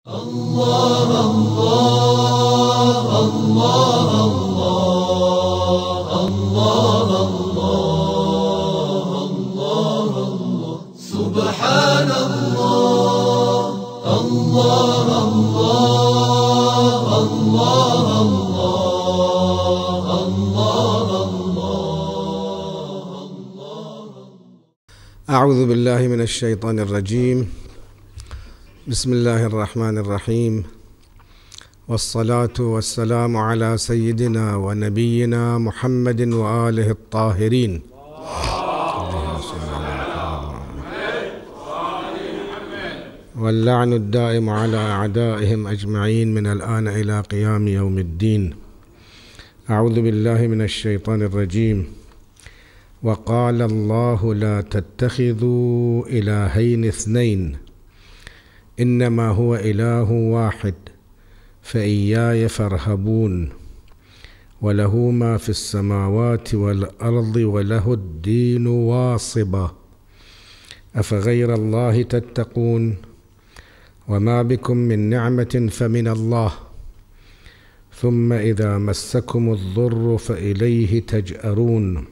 الله الله الله الله الله الله الله سبحان الله الله الله الله الله الله أعوذ بالله من الشيطان الرجيم بسم الله الرحمن الرحيم والصلاة والسلام على سيدنا ونبينا محمد وآله الطاهرين واللعن الدائم على أعدائهم أجمعين من الآن إلى قيام يوم الدين أعوذ بالله من الشيطان الرجيم وقال الله لا تتخذوا إلهين اثنين انما هو اله واحد فاياي فارهبون وله ما في السماوات والارض وله الدين واصبا افغير الله تتقون وما بكم من نعمه فمن الله ثم اذا مسكم الضر فاليه تجارون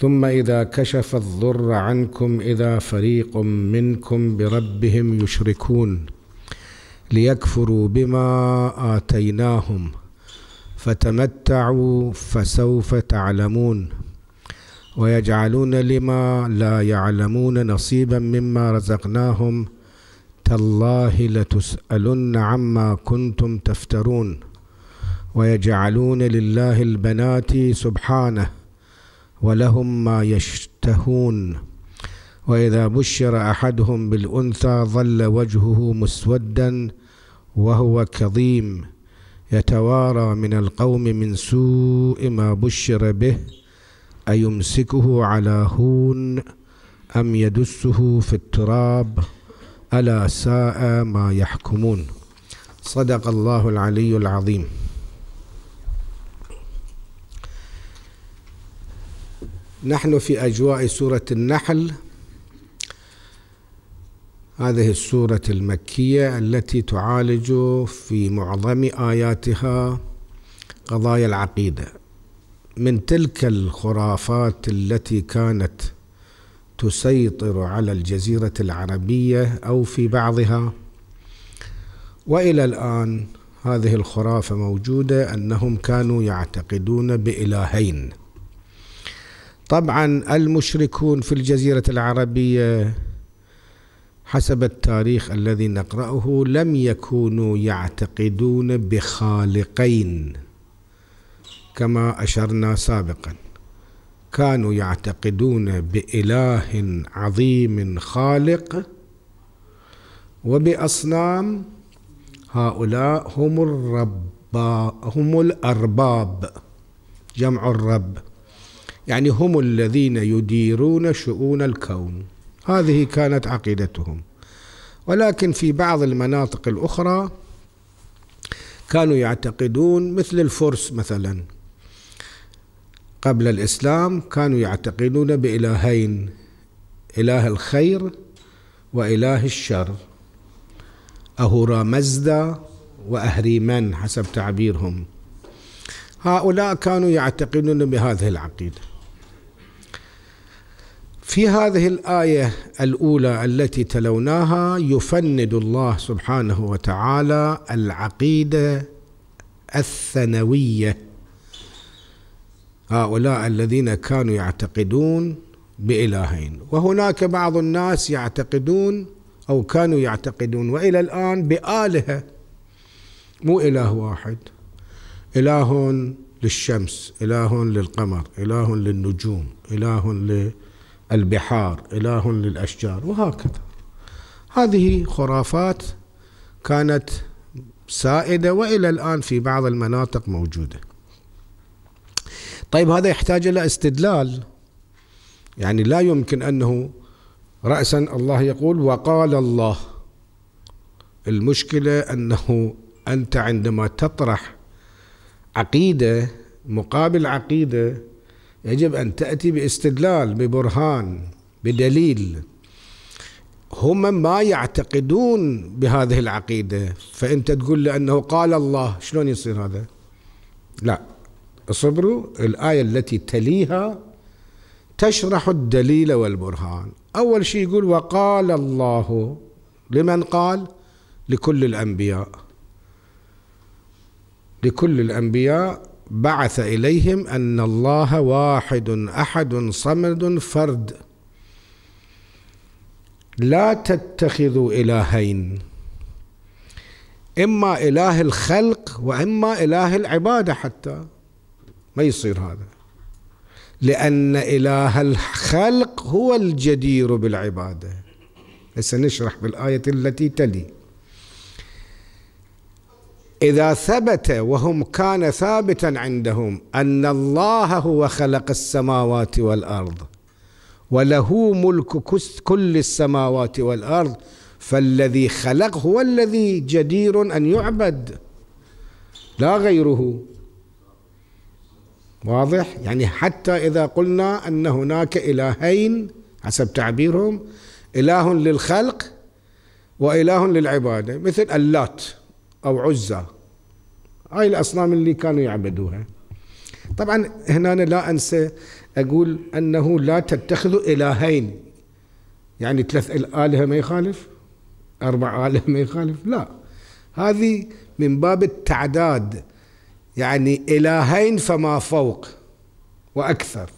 ثم اذا كشف الضر عنكم اذا فريق منكم بربهم يشركون ليكفروا بما اتيناهم فتمتعوا فسوف تعلمون ويجعلون لما لا يعلمون نصيبا مما رزقناهم تالله لتسالن عما كنتم تفترون ويجعلون لله البنات سبحانه ولهم ما يشتهون واذا بشر احدهم بالانثى ظل وجهه مسودا وهو كظيم يتوارى من القوم من سوء ما بشر به ايمسكه على هون ام يدسه في التراب الا ساء ما يحكمون صدق الله العلي العظيم نحن في أجواء سورة النحل هذه السورة المكية التي تعالج في معظم آياتها قضايا العقيدة من تلك الخرافات التي كانت تسيطر على الجزيرة العربية أو في بعضها وإلى الآن هذه الخرافة موجودة أنهم كانوا يعتقدون بإلهين طبعا المشركون في الجزيرة العربية حسب التاريخ الذي نقرأه لم يكونوا يعتقدون بخالقين كما أشرنا سابقا كانوا يعتقدون بإله عظيم خالق وبأصنام هؤلاء هم الرب هم الأرباب جمع الرب يعني هم الذين يديرون شؤون الكون هذه كانت عقيدتهم ولكن في بعض المناطق الأخرى كانوا يعتقدون مثل الفرس مثلا قبل الإسلام كانوا يعتقدون بإلهين إله الخير وإله الشر أهورامزدا وأهريمن حسب تعبيرهم هؤلاء كانوا يعتقدون بهذه العقيده في هذه الآية الأولى التي تلوناها يفند الله سبحانه وتعالى العقيدة الثانوية هؤلاء الذين كانوا يعتقدون بإلهين وهناك بعض الناس يعتقدون أو كانوا يعتقدون وإلى الآن بآلهة مو إله واحد إله للشمس إله للقمر إله للنجوم إله للنجوم البحار إله للأشجار وهكذا هذه خرافات كانت سائدة وإلى الآن في بعض المناطق موجودة طيب هذا يحتاج إلى استدلال يعني لا يمكن أنه رأسا الله يقول وقال الله المشكلة أنه أنت عندما تطرح عقيدة مقابل عقيدة يجب أن تأتي باستدلال ببرهان بدليل هم ما يعتقدون بهذه العقيدة فأنت تقول لأنه قال الله شلون يصير هذا لا اصبروا الآية التي تليها تشرح الدليل والبرهان أول شيء يقول وقال الله لمن قال لكل الأنبياء لكل الأنبياء بعث اليهم ان الله واحد احد صمد فرد لا تتخذوا الهين اما اله الخلق واما اله العباده حتى ما يصير هذا لان اله الخلق هو الجدير بالعباده هسه نشرح بالايه التي تلي إذا ثبت وهم كان ثابتا عندهم أن الله هو خلق السماوات والأرض وله ملك كل السماوات والأرض فالذي خلق هو الذي جدير أن يعبد لا غيره واضح يعني حتى إذا قلنا أن هناك إلهين حسب تعبيرهم إله للخلق وإله للعبادة مثل اللات أو عزة هاي الأصنام اللي كانوا يعبدوها طبعا هنا أنا لا أنسى أقول أنه لا تتخذوا إلهين يعني ثلاث آلهة ما يخالف أربع آلهة ما يخالف لا هذه من باب التعداد يعني إلهين فما فوق وأكثر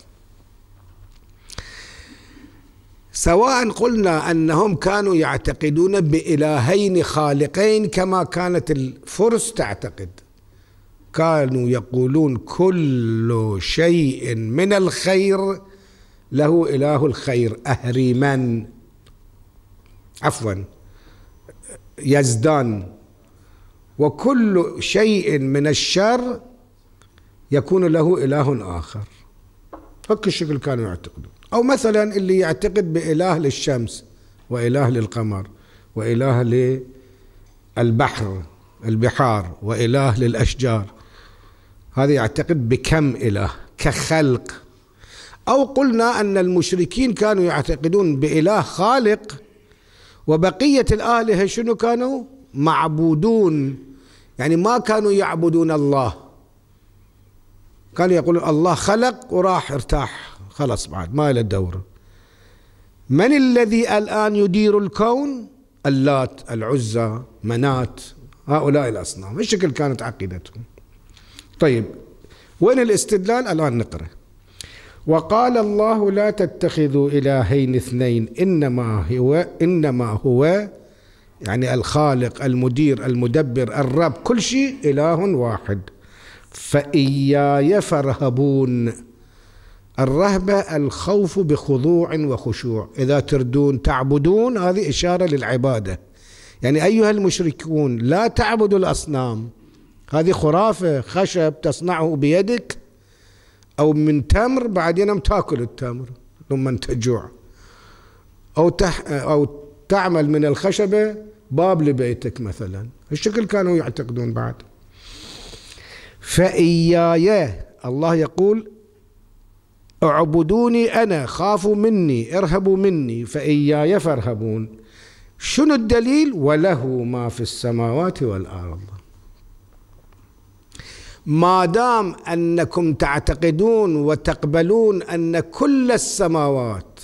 سواء قلنا انهم كانوا يعتقدون بالهين خالقين كما كانت الفرس تعتقد كانوا يقولون كل شيء من الخير له اله الخير اهريمن عفوا يزدان وكل شيء من الشر يكون له اله اخر هكا الشكل كانوا يعتقدون أو مثلا اللي يعتقد بإله للشمس وإله للقمر وإله للبحر البحار وإله للأشجار هذا يعتقد بكم إله كخلق أو قلنا أن المشركين كانوا يعتقدون بإله خالق وبقية الآلهة شنو كانوا معبودون يعني ما كانوا يعبدون الله كانوا يقولون الله خلق وراح ارتاح خلاص بعد ما له دور من الذي الآن يدير الكون اللات العزى منات هؤلاء الأصنام الشكل كانت عقيدتهم طيب وين الاستدلال الآن نقرأ وقال الله لا تتخذوا إلهين اثنين إنما هو إنما هو يعني الخالق المدير المدبر الرب كل شيء إله واحد فإياي فارهبون الرهبة الخوف بخضوع وخشوع إذا تردون تعبدون هذه إشارة للعبادة يعني أيها المشركون لا تعبدوا الأصنام هذه خرافة خشب تصنعه بيدك أو من تمر بعدين تاكل التمر لما تجوع أو تح أو تعمل من الخشبة باب لبيتك مثلا الشكل كانوا يعتقدون بعد فإياي الله يقول اعبدوني أنا خافوا مني ارهبوا مني فإياي فارهبون شنو الدليل وله ما في السماوات والأرض ما دام أنكم تعتقدون وتقبلون أن كل السماوات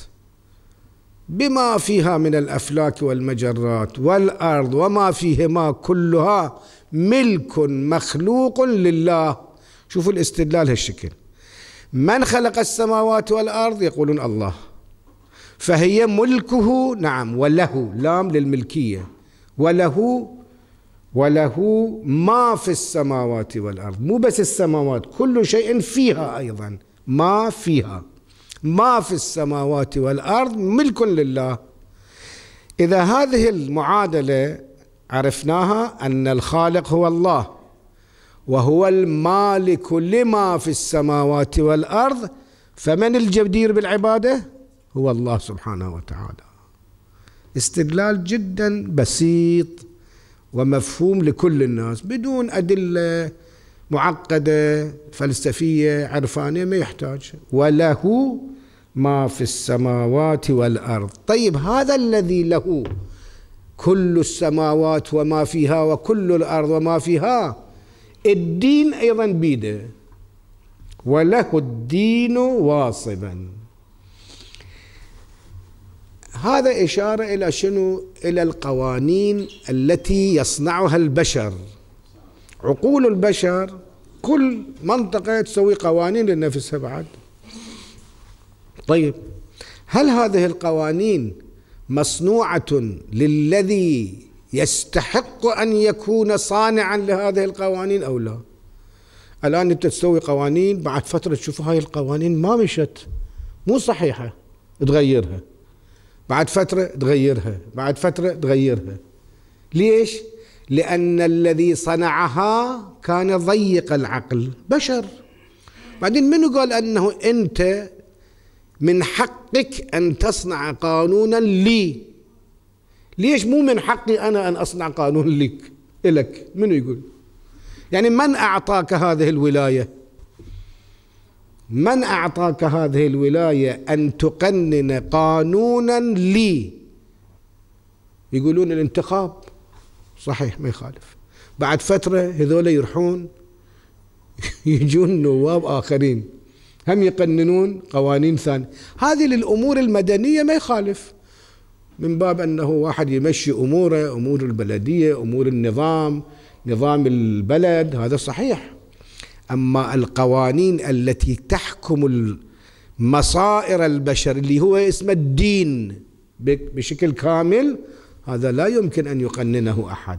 بما فيها من الافلاك والمجرات والارض وما فيهما كلها ملك مخلوق لله شوفوا الاستدلال هالشكل من خلق السماوات والأرض يقولون الله فهي ملكه نعم وله لام للملكية وله وله ما في السماوات والأرض مو بس السماوات كل شيء فيها أيضا ما فيها ما في السماوات والأرض ملك لله إذا هذه المعادلة عرفناها أن الخالق هو الله وهو المالك لما في السماوات والارض فمن الجدير بالعباده هو الله سبحانه وتعالى استدلال جدا بسيط ومفهوم لكل الناس بدون ادله معقده فلسفيه عرفانيه ما يحتاج وله ما في السماوات والارض طيب هذا الذي له كل السماوات وما فيها وكل الارض وما فيها الدين أيضا بيده وله الدين واصبا هذا إشارة إلى شنو إلى القوانين التي يصنعها البشر عقول البشر كل منطقة تسوي قوانين لنفسها بعد طيب هل هذه القوانين مصنوعة للذي يستحق أن يكون صانعا لهذه القوانين أو لا الآن أنت تسوي قوانين بعد فترة تشوف هاي القوانين ما مشت مو صحيحة تغيرها بعد فترة تغيرها بعد فترة تغيرها ليش؟ لأن الذي صنعها كان ضيق العقل بشر بعدين منو قال أنه أنت من حقك أن تصنع قانونا لي ليش مو من حقي أنا أن أصنع قانون لك إلك منو يقول يعني من أعطاك هذه الولاية من أعطاك هذه الولاية أن تقنن قانونا لي يقولون الانتخاب صحيح ما يخالف بعد فترة هذول يروحون يجون نواب آخرين هم يقننون قوانين ثانية هذه للأمور المدنية ما يخالف من باب أنه واحد يمشي أموره أمور البلدية أمور النظام نظام البلد هذا صحيح أما القوانين التي تحكم مصائر البشر اللي هو اسمه الدين بشكل كامل هذا لا يمكن أن يقننه أحد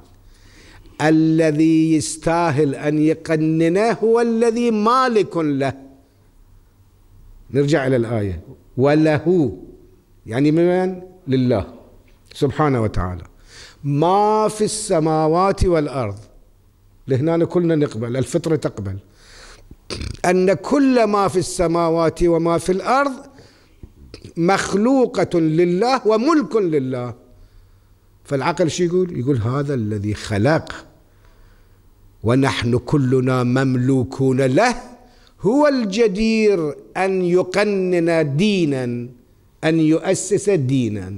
الذي يستاهل أن يقننه هو الذي مالك له نرجع إلى الآية وله يعني من لله سبحانه وتعالى ما في السماوات والأرض لهنا كلنا نقبل الفطرة تقبل أن كل ما في السماوات وما في الأرض مخلوقة لله وملك لله فالعقل شو يقول يقول هذا الذي خلق ونحن كلنا مملوكون له هو الجدير أن يقنن دينا أن يؤسس دينا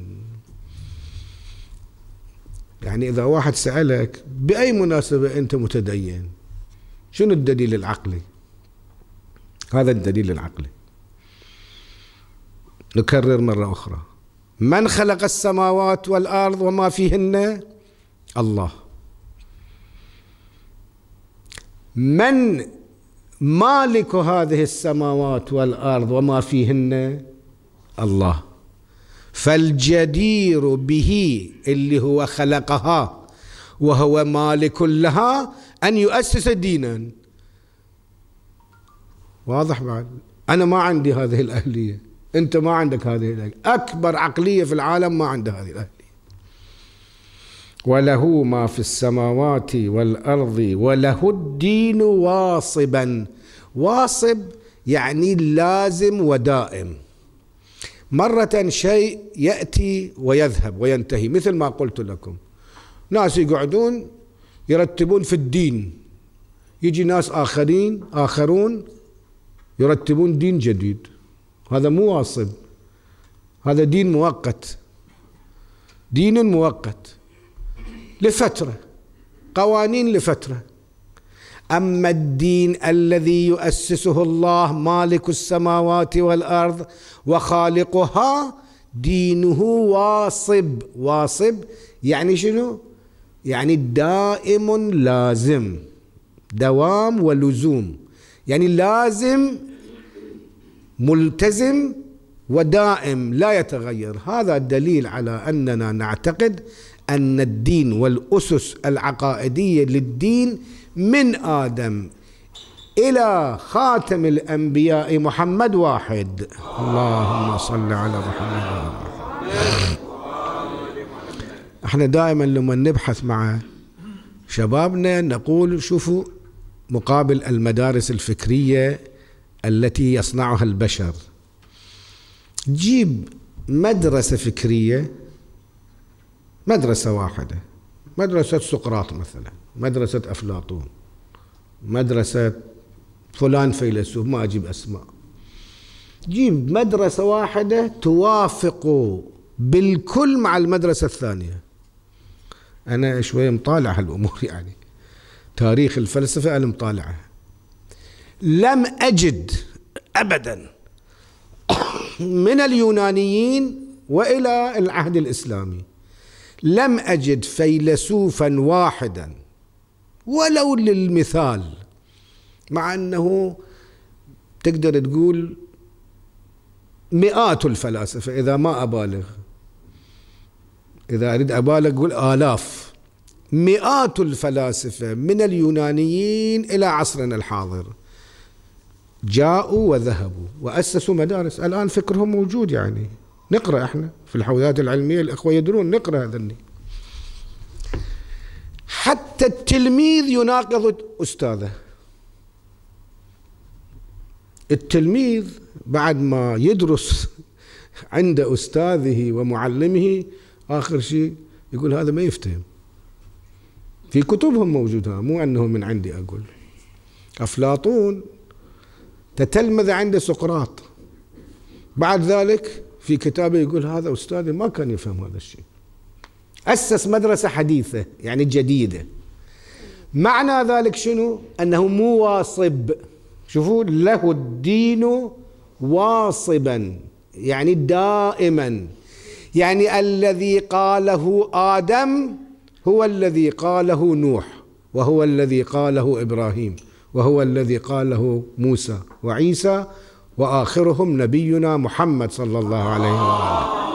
يعني إذا واحد سألك بأي مناسبة أنت متدين شنو الدليل العقلي هذا الدليل العقلي نكرر مرة أخرى من خلق السماوات والأرض وما فيهن الله من مالك هذه السماوات والأرض وما فيهن الله فالجدير به اللي هو خلقها وهو مالك لها أن يؤسس دينا واضح بعد أنا ما عندي هذه الأهلية أنت ما عندك هذه الأهلية أكبر عقلية في العالم ما عندها هذه الأهلية وله ما في السماوات والأرض وله الدين واصبا واصب يعني لازم ودائم مرة شيء يأتي ويذهب وينتهي مثل ما قلت لكم ناس يقعدون يرتبون في الدين يجي ناس آخرين آخرون يرتبون دين جديد هذا مو واصل هذا دين مؤقت دين مؤقت لفترة قوانين لفترة اما الدين الذي يؤسسه الله مالك السماوات والارض وخالقها دينه واصب واصب يعني شنو يعني دائم لازم دوام ولزوم يعني لازم ملتزم ودائم لا يتغير هذا دليل على اننا نعتقد ان الدين والاسس العقائديه للدين من آدم إلى خاتم الأنبياء محمد واحد اللهم صل على محمد احنا دائما لما نبحث مع شبابنا نقول شوفوا مقابل المدارس الفكرية التي يصنعها البشر جيب مدرسة فكرية مدرسة واحدة مدرسة سقراط مثلا مدرسة أفلاطون مدرسة فلان فيلسوف ما أجيب أسماء جيب مدرسة واحدة توافق بالكل مع المدرسة الثانية أنا شوية مطالع هالأمور يعني تاريخ الفلسفة أنا مطالعه لم أجد أبدا من اليونانيين وإلى العهد الإسلامي لم أجد فيلسوفا واحدا ولو للمثال مع أنه تقدر تقول مئات الفلاسفة إذا ما أبالغ إذا أريد أبالغ أقول آلاف مئات الفلاسفة من اليونانيين إلى عصرنا الحاضر جاءوا وذهبوا وأسسوا مدارس الآن فكرهم موجود يعني نقرأ احنا في الحوزات العلمية الإخوة يدرون نقرأ النيل حتى التلميذ يناقض أستاذه التلميذ بعد ما يدرس عند أستاذه ومعلمه آخر شيء يقول هذا ما يفتهم في كتبهم موجودة مو أنه من عندي أقول أفلاطون تتلمذ عند سقراط بعد ذلك في كتابه يقول هذا أستاذي ما كان يفهم هذا الشيء أسس مدرسة حديثة يعني جديدة معنى ذلك شنو أنه مواصب شوفوا له الدين واصبا يعني دائما يعني الذي قاله آدم هو الذي قاله نوح وهو الذي قاله إبراهيم وهو الذي قاله موسى وعيسى وآخرهم نبينا محمد صلى الله عليه وآله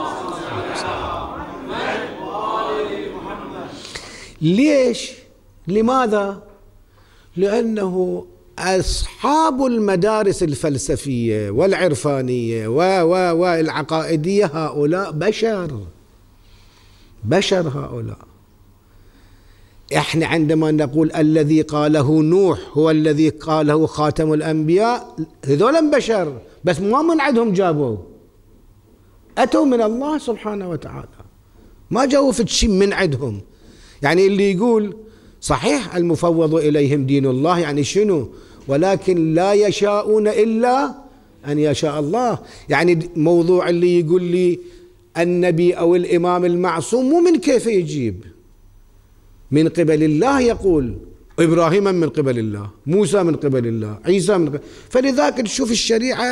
ليش؟ لماذا؟ لأنه أصحاب المدارس الفلسفية والعرفانية و و والعقائدية هؤلاء بشر بشر هؤلاء احنا عندما نقول الذي قاله نوح هو الذي قاله خاتم الانبياء هذول بشر بس ما من عندهم جابوا اتوا من الله سبحانه وتعالى ما جابوا في شيء من عندهم يعني اللي يقول صحيح المفوض إليهم دين الله يعني شنو ولكن لا يشاءون إلا أن يشاء الله يعني موضوع اللي يقول لي النبي أو الإمام المعصوم مو من كيف يجيب من قبل الله يقول إبراهيم من قبل الله موسى من قبل الله عيسى من قبل فلذاك تشوف الشريعة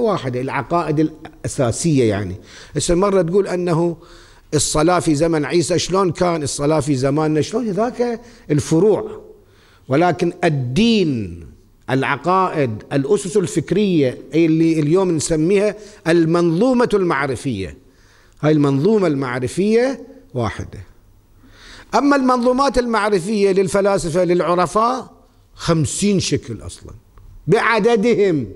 واحدة العقائد الأساسية يعني هسه مرة تقول أنه الصلاة في زمن عيسى شلون كان الصلاة في زماننا شلون ذاك الفروع ولكن الدين العقائد الأسس الفكرية أي اللي اليوم نسميها المنظومة المعرفية هاي المنظومة المعرفية واحدة أما المنظومات المعرفية للفلاسفة للعرفاء خمسين شكل أصلا بعددهم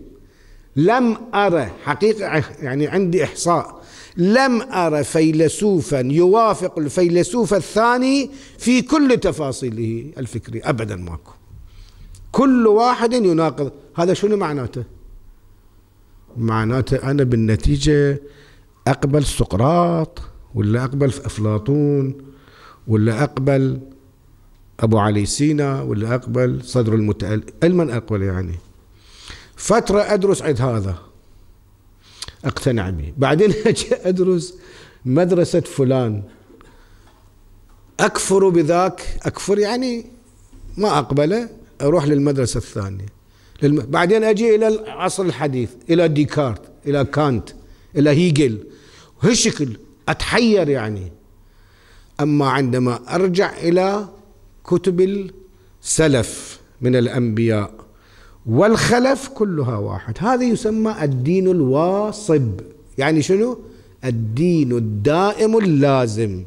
لم أرى حقيقة يعني عندي إحصاء لم أرى فيلسوفا يوافق الفيلسوف الثاني في كل تفاصيله الفكرية أبدا ماكو كل واحد يناقض هذا شنو معناته معناته أنا بالنتيجة أقبل سقراط ولا أقبل أفلاطون ولا أقبل أبو علي سينا ولا أقبل صدر المتألف من أقبل يعني فترة أدرس عند هذا اقتنع به بعدين اجي ادرس مدرسه فلان اكفر بذاك اكفر يعني ما اقبله اروح للمدرسه الثانيه للم... بعدين اجي الى العصر الحديث الى ديكارت الى كانت الى هيجل وهالشكل اتحير يعني اما عندما ارجع الى كتب السلف من الانبياء والخلف كلها واحد هذا يسمى الدين الواصب يعني شنو الدين الدائم اللازم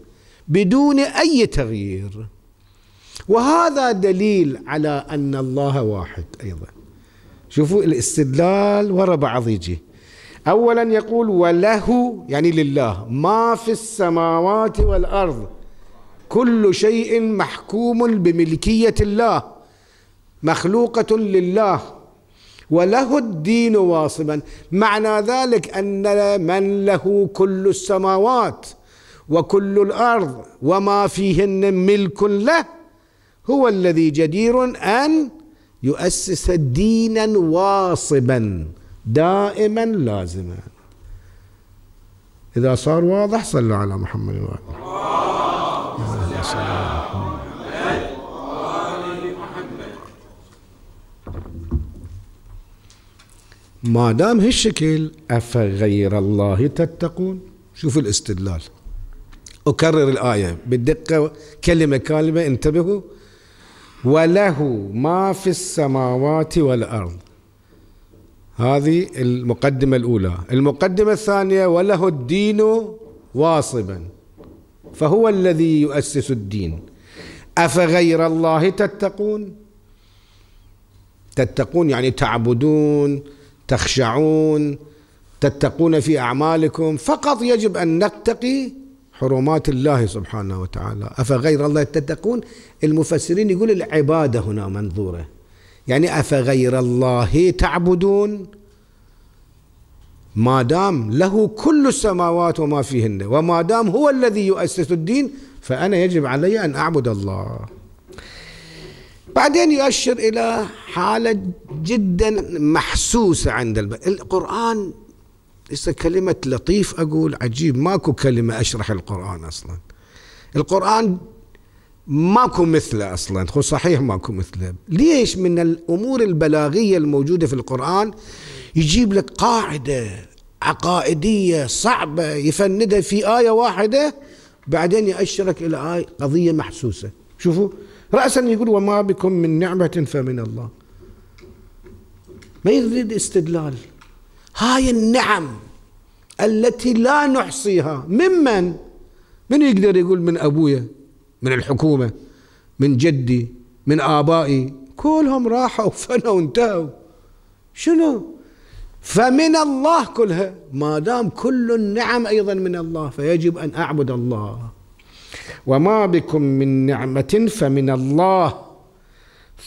بدون أي تغيير وهذا دليل على أن الله واحد أيضا شوفوا الاستدلال وراء بعض يجي أولا يقول وله يعني لله ما في السماوات والأرض كل شيء محكوم بملكية الله مخلوقة لله وله الدين واصبا معنى ذلك أن من له كل السماوات وكل الأرض وما فيهن ملك له هو الذي جدير أن يؤسس دينا واصبا دائما لازما إذا صار واضح صلى على محمد وآله ما دام هالشكل أفغير الله تتقون شوف الاستدلال أكرر الآية بالدقة كلمة كلمة انتبهوا وله ما في السماوات والأرض هذه المقدمة الأولى المقدمة الثانية وله الدين واصبا فهو الذي يؤسس الدين أفغير الله تتقون تتقون يعني تعبدون تخشعون تتقون في اعمالكم فقط يجب ان نتقي حرمات الله سبحانه وتعالى افغير الله تتقون المفسرين يقول العباده هنا منظوره يعني افغير الله تعبدون ما دام له كل السماوات وما فيهن وما دام هو الذي يؤسس الدين فانا يجب علي ان اعبد الله بعدين يؤشر إلى حالة جدا محسوسة عند الب... القرآن لسه كلمة لطيف أقول عجيب ماكو كلمة أشرح القرآن أصلا القرآن ماكو مثله أصلا هو صحيح ماكو مثله ليش من الأمور البلاغية الموجودة في القرآن يجيب لك قاعدة عقائدية صعبة يفندها في آية واحدة بعدين يأشرك إلى آية قضية محسوسة شوفوا رأسا يقول وما بكم من نعمة فمن الله ما يريد استدلال هاي النعم التي لا نحصيها ممن من يقدر يقول من أبويا من الحكومة من جدي من آبائي كلهم راحوا فنوا وانتهوا شنو فمن الله كلها ما دام كل النعم أيضا من الله فيجب أن أعبد الله وما بكم من نعمة فمن الله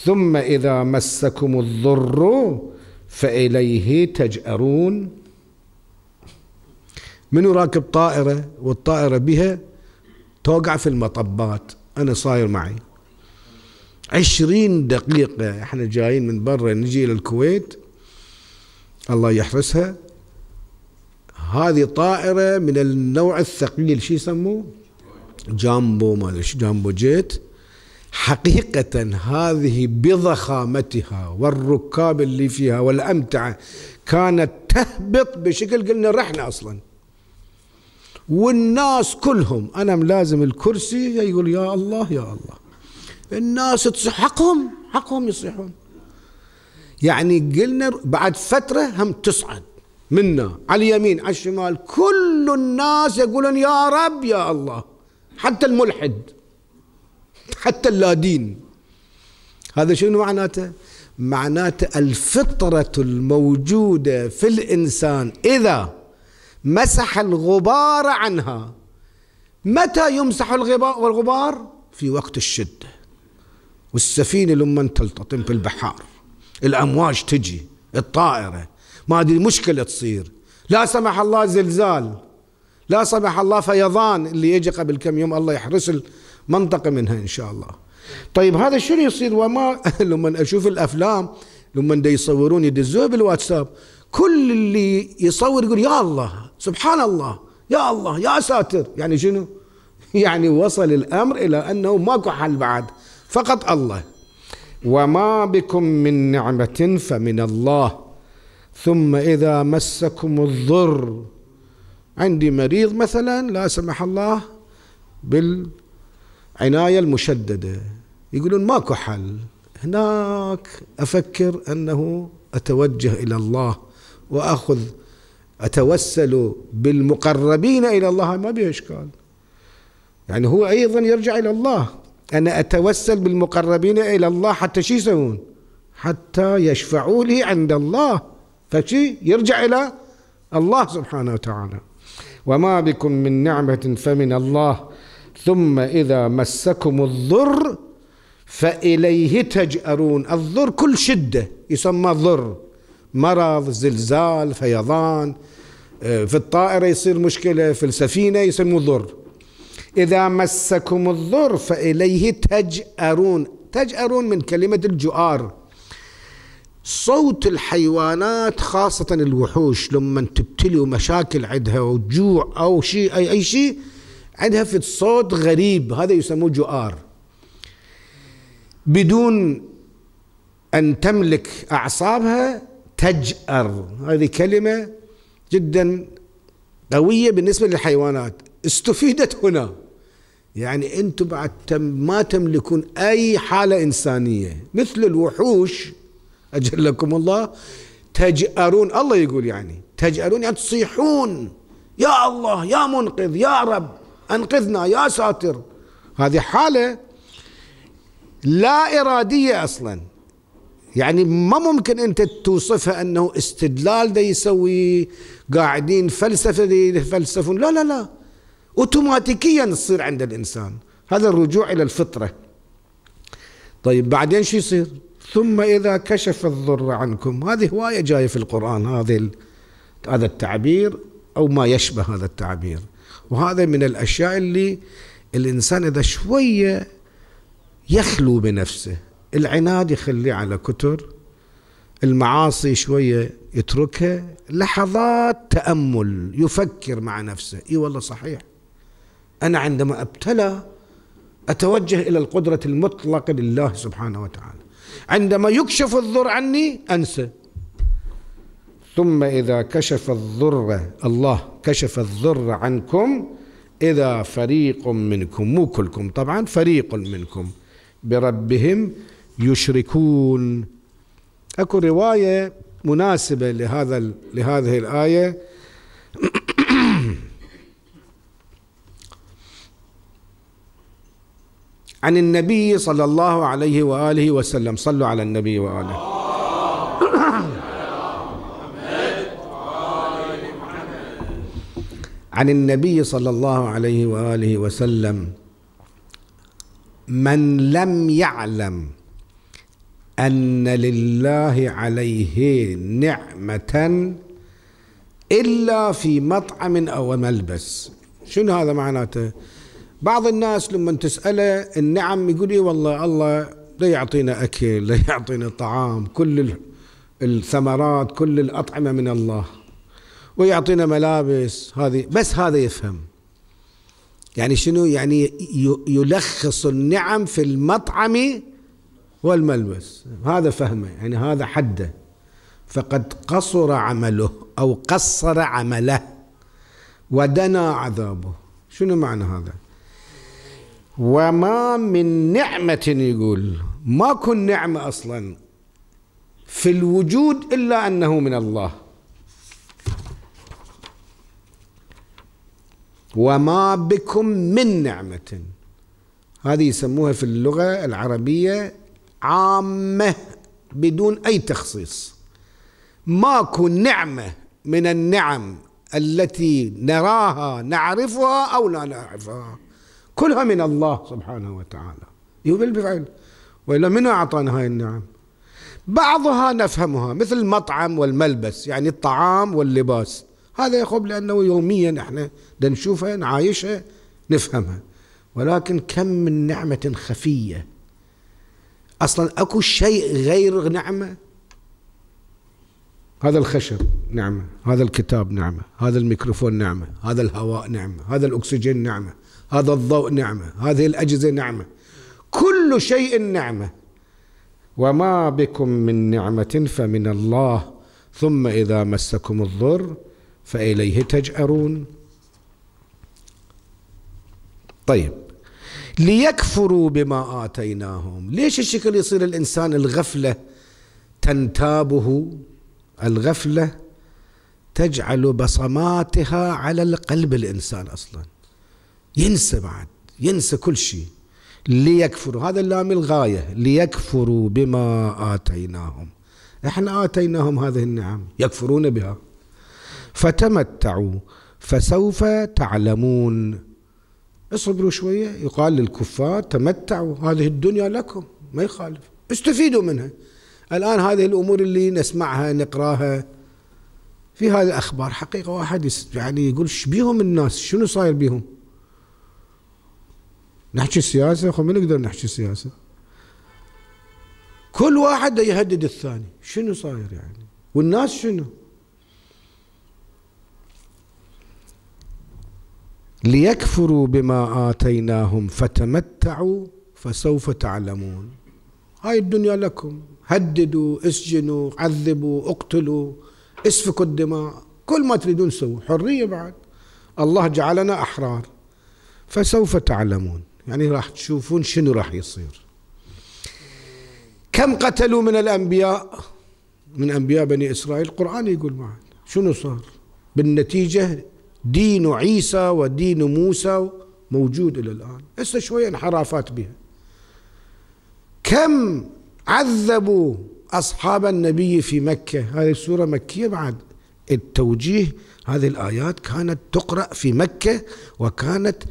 ثم إذا مسكم الضر فإليه تجأرون من راكب طائرة والطائرة بها توقع في المطبات أنا صاير معي عشرين دقيقة احنا جايين من برا نجي إلى الكويت الله يحرسها هذه طائرة من النوع الثقيل شو يسموه جامبو ما جامبو جيت حقيقة هذه بضخامتها والركاب اللي فيها والأمتعة كانت تهبط بشكل قلنا رحنا أصلا والناس كلهم أنا ملازم الكرسي يقول يا الله يا الله الناس تصيح حقهم حقهم يصيحون يعني قلنا بعد فترة هم تصعد منا على اليمين على الشمال كل الناس يقولون يا رب يا الله حتى الملحد حتى اللادين هذا شنو معناته معناته الفطرة الموجودة في الإنسان إذا مسح الغبار عنها متى يمسح الغبار في وقت الشدة والسفينة لما تلتطم في البحار الأمواج تجي الطائرة ما أدري مشكلة تصير لا سمح الله زلزال لا سمح الله فيضان اللي يجي قبل كم يوم الله يحرس المنطقة منها إن شاء الله طيب هذا شنو يصير وما لما أشوف الأفلام لما يصورون يدزوها بالواتساب كل اللي يصور يقول يا الله سبحان الله يا الله يا ساتر يعني شنو يعني وصل الأمر إلى أنه ماكو حل بعد فقط الله وما بكم من نعمة فمن الله ثم إذا مسكم الضر عندي مريض مثلا لا سمح الله بالعناية المشددة يقولون ماكو حل هناك أفكر أنه أتوجه إلى الله وأخذ أتوسل بالمقربين إلى الله ما بها إشكال يعني هو أيضا يرجع إلى الله أنا أتوسل بالمقربين إلى الله حتى شو يسوون حتى يشفعوا لي عند الله فشي يرجع إلى الله سبحانه وتعالى وما بكم من نعمة فمن الله ثم إذا مسكم الضر فإليه تجأرون الضر كل شدة يسمى ضر مرض زلزال فيضان آه، في الطائرة يصير مشكلة في السفينة يسموه ضر إذا مسكم الضر فإليه تجأرون تجأرون من كلمة الجؤار صوت الحيوانات خاصة الوحوش لما تبتلي مشاكل عندها وجوع أو شيء أي أي شيء عندها في الصوت غريب هذا يسموه جؤار بدون أن تملك أعصابها تجأر هذه كلمة جدا قوية بالنسبة للحيوانات استفيدت هنا يعني أنتم بعد ما تملكون أي حالة إنسانية مثل الوحوش أجلكم الله تجأرون الله يقول يعني تجأرون يعني تصيحون يا الله يا منقذ يا رب أنقذنا يا ساتر هذه حالة لا إرادية أصلا يعني ما ممكن أنت توصفها أنه استدلال ده يسوي قاعدين فلسفة دي فلسفون لا لا لا أوتوماتيكيا تصير عند الإنسان هذا الرجوع إلى الفطرة طيب بعدين شو يصير ثم إذا كشف الضر عنكم هذه هواية جاية في القرآن هذه هذا التعبير أو ما يشبه هذا التعبير وهذا من الأشياء اللي الإنسان إذا شوية يخلو بنفسه العناد يخليه على كتر المعاصي شوية يتركها لحظات تأمل يفكر مع نفسه إي والله صحيح أنا عندما أبتلى أتوجه إلى القدرة المطلقة لله سبحانه وتعالى عندما يكشف الضر عني أنسى ثم إذا كشف الضر الله كشف الضر عنكم إذا فريق منكم مو كلكم طبعا فريق منكم بربهم يشركون اكو روايه مناسبه لهذا لهذه الايه عن النبي صلى الله عليه وآله وسلم صلوا على النبي وآله عن النبي صلى الله عليه وآله وسلم من لم يعلم أن لله عليه نعمة إلا في مطعم أو ملبس شنو هذا معناته بعض الناس لما تسأله النعم يقول إيه والله الله لا يعطينا أكل لا يعطينا طعام كل الثمرات كل الأطعمة من الله ويعطينا ملابس هذه بس هذا يفهم يعني شنو يعني يلخص النعم في المطعم والملبس هذا فهمه يعني هذا حده فقد قصر عمله او قصر عمله ودنا عذابه شنو معنى هذا؟ وما من نعمة يقول ماكو نعمة أصلا في الوجود إلا أنه من الله وما بكم من نعمة هذه يسموها في اللغة العربية عامة بدون أي تخصيص ماكو نعمة من النعم التي نراها نعرفها أو لا نعرفها كلها من الله سبحانه وتعالى يؤمن بالفعل وإلا من أعطانا هاي النعم بعضها نفهمها مثل المطعم والملبس يعني الطعام واللباس هذا يخب لأنه يوميا احنا نشوفها نعايشها نفهمها ولكن كم من نعمة خفية أصلا أكو شيء غير نعمة هذا الخشب نعمة هذا الكتاب نعمة هذا الميكروفون نعمة هذا الهواء نعمة هذا الأكسجين نعمة هذا الضوء نعمة هذه الأجهزة نعمة كل شيء نعمة وما بكم من نعمة فمن الله ثم إذا مسكم الضر فإليه تجأرون طيب ليكفروا بما آتيناهم ليش الشكل يصير الإنسان الغفلة تنتابه الغفلة تجعل بصماتها على قلب الإنسان أصلاً ينسى بعد ينسى كل شيء ليكفروا هذا اللام الغاية ليكفروا بما آتيناهم احنا آتيناهم هذه النعم يكفرون بها فتمتعوا فسوف تعلمون اصبروا شوية يقال للكفار تمتعوا هذه الدنيا لكم ما يخالف استفيدوا منها الآن هذه الأمور اللي نسمعها نقراها في هذه الأخبار حقيقة واحد يعني يقول شبيهم الناس شنو صاير بيهم نحكي سياسة خو ما نقدر نحكي سياسة كل واحد يهدد الثاني شنو صاير يعني والناس شنو ليكفروا بما آتيناهم فتمتعوا فسوف تعلمون هاي الدنيا لكم هددوا اسجنوا عذبوا اقتلوا اسفكوا الدماء كل ما تريدون سووا حرية بعد الله جعلنا أحرار فسوف تعلمون يعني راح تشوفون شنو راح يصير كم قتلوا من الأنبياء من أنبياء بني إسرائيل القرآن يقول بعد شنو صار بالنتيجة دين عيسى ودين موسى موجود إلى الآن هسه شوية انحرافات بها كم عذبوا أصحاب النبي في مكة هذه السورة مكية بعد التوجيه هذه الآيات كانت تقرأ في مكة وكانت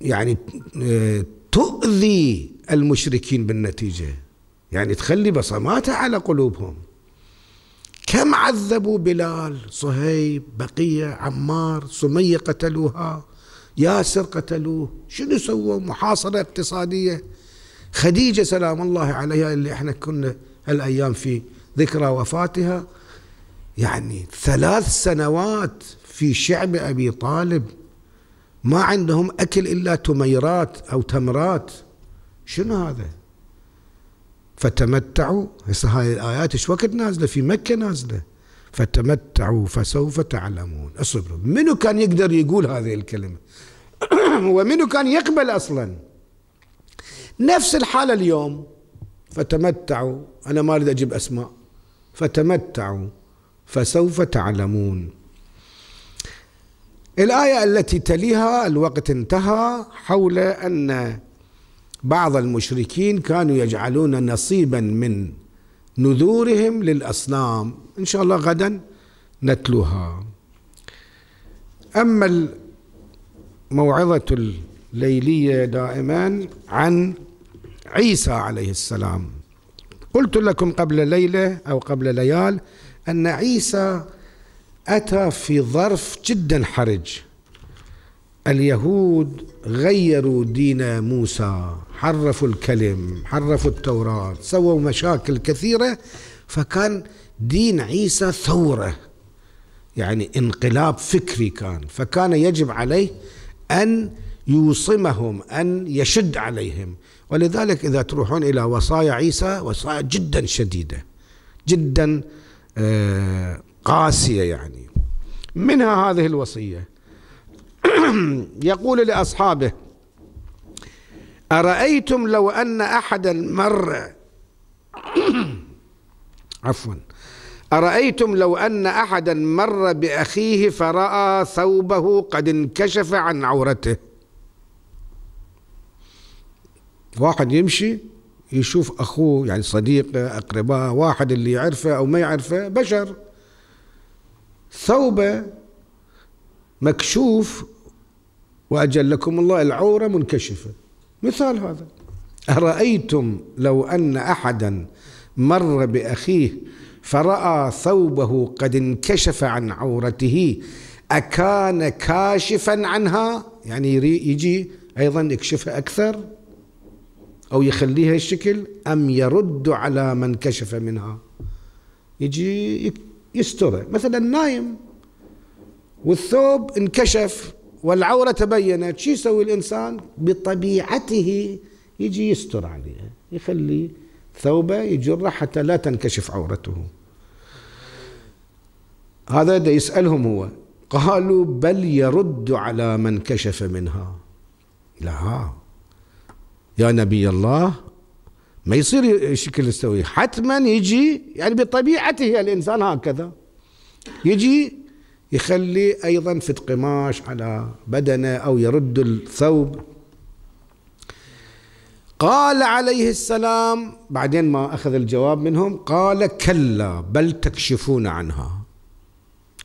يعني آه، تؤذي المشركين بالنتيجة يعني تخلي بصماتها على قلوبهم كم عذبوا بلال صهيب بقية عمار سمية قتلوها ياسر قتلوه شنو سووا محاصرة اقتصادية خديجة سلام الله عليها اللي احنا كنا هالأيام في ذكرى وفاتها يعني ثلاث سنوات في شعب أبي طالب ما عندهم أكل إلا تميرات أو تمرات شنو هذا فتمتعوا هسه هاي الآيات ايش وقت نازلة في مكة نازلة فتمتعوا فسوف تعلمون اصبروا منو كان يقدر يقول هذه الكلمة ومنو كان يقبل أصلا نفس الحالة اليوم فتمتعوا أنا ما أريد أجيب أسماء فتمتعوا فسوف تعلمون الآية التي تليها الوقت انتهى حول أن بعض المشركين كانوا يجعلون نصيبا من نذورهم للأصنام إن شاء الله غدا نتلوها أما الموعظة الليلية دائما عن عيسى عليه السلام قلت لكم قبل ليلة أو قبل ليال أن عيسى أتى في ظرف جدا حرج اليهود غيروا دين موسى حرفوا الكلم حرفوا التوراة سووا مشاكل كثيرة فكان دين عيسى ثورة يعني انقلاب فكري كان فكان يجب عليه أن يوصمهم أن يشد عليهم ولذلك إذا تروحون إلى وصايا عيسى وصايا جدا شديدة جدا آه قاسية يعني منها هذه الوصية يقول لأصحابه أرأيتم لو أن احدا مر عفوا أرأيتم لو أن أحدا مر بأخيه فرأى ثوبه قد انكشف عن عورته واحد يمشي يشوف أخوه يعني صديقه أقرباء واحد اللي يعرفه أو ما يعرفه بشر ثوبه مكشوف وأجلكم الله العورة منكشفة مثال هذا أرأيتم لو أن أحدا مر بأخيه فرأى ثوبه قد انكشف عن عورته أكان كاشفا عنها يعني يجي أيضا يكشفها أكثر أو يخليها الشكل أم يرد على من كشف منها يجي يستره مثلا نايم والثوب انكشف والعورة تبينت شو يسوي الإنسان بطبيعته يجي يستر عليها يخلي ثوبه يجره حتى لا تنكشف عورته هذا ده يسألهم هو قالوا بل يرد على من كشف منها لها يا نبي الله ما يصير شكل يستوي حتما يجي يعني بطبيعته الإنسان هكذا يجي يخلي أيضا في قماش على بدنه أو يرد الثوب قال عليه السلام بعدين ما أخذ الجواب منهم قال كلا بل تكشفون عنها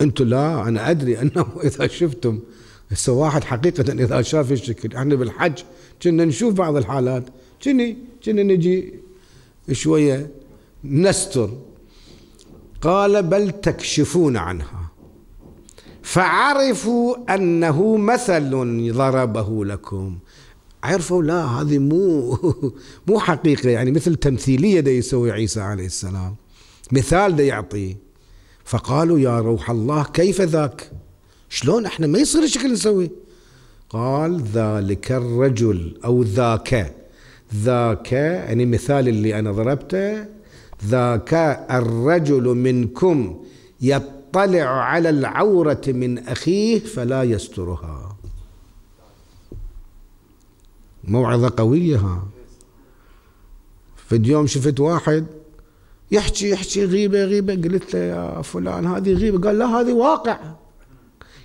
أنتم لا أنا أدري أنه إذا شفتم هسه واحد حقيقة إذا شاف الشكل احنا بالحج كنا نشوف بعض الحالات جني جني نجي شوية نستر قال بل تكشفون عنها فعرفوا أنه مثل ضربه لكم عرفوا لا هذه مو مو حقيقة يعني مثل تمثيلية ده يسوي عيسى عليه السلام مثال ده يعطي فقالوا يا روح الله كيف ذاك شلون احنا ما يصير شكل نسوي قال ذلك الرجل أو ذاك ذاك يعني مثال اللي أنا ضربته ذاك الرجل منكم يطلع على العورة من أخيه فلا يسترها موعظة قوية ها في اليوم شفت واحد يحكي يحكي غيبة غيبة قلت له يا فلان هذه غيبة قال لا هذه واقع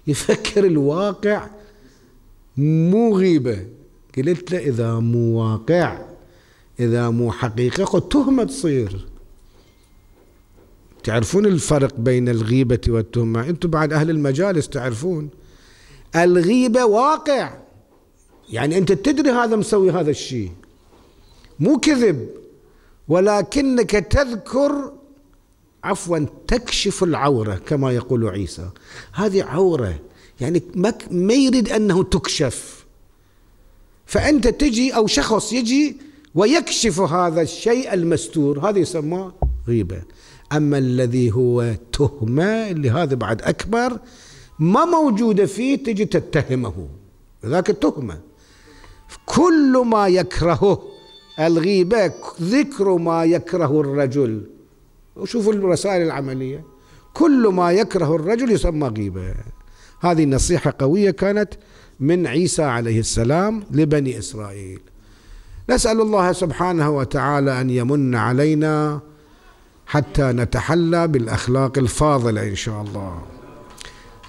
يفكر الواقع مو غيبة قلت له إذا مو واقع إذا مو حقيقة قد تهمة تصير تعرفون الفرق بين الغيبة والتهمة أنتم بعد أهل المجالس تعرفون الغيبة واقع يعني أنت تدري هذا مسوي هذا الشيء مو كذب ولكنك تذكر عفوا تكشف العورة كما يقول عيسى هذه عورة يعني ما يريد أنه تكشف فأنت تجي أو شخص يجي ويكشف هذا الشيء المستور هذا يسمى غيبة أما الذي هو تهمة اللي هذا بعد أكبر ما موجودة فيه تجي تتهمه ذاك التهمة كل ما يكرهه الغيبة ذكر ما يكره الرجل وشوفوا الرسائل العملية كل ما يكره الرجل يسمى غيبة هذه نصيحة قوية كانت من عيسى عليه السلام لبني اسرائيل نسال الله سبحانه وتعالى ان يمن علينا حتى نتحلى بالاخلاق الفاضله ان شاء الله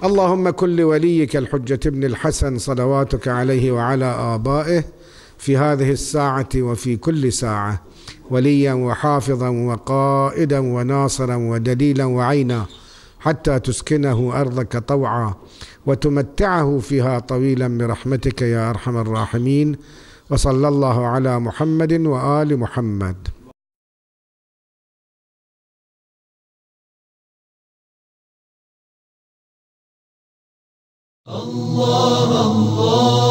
اللهم كن لوليك الحجه ابن الحسن صلواتك عليه وعلى ابائه في هذه الساعه وفي كل ساعه وليا وحافظا وقائدا وناصرا ودليلا وعينا حتى تسكنه أرضك طوعا وتمتعه فيها طويلا برحمتك يا أرحم الراحمين وصلى الله على محمد وآل محمد الله الله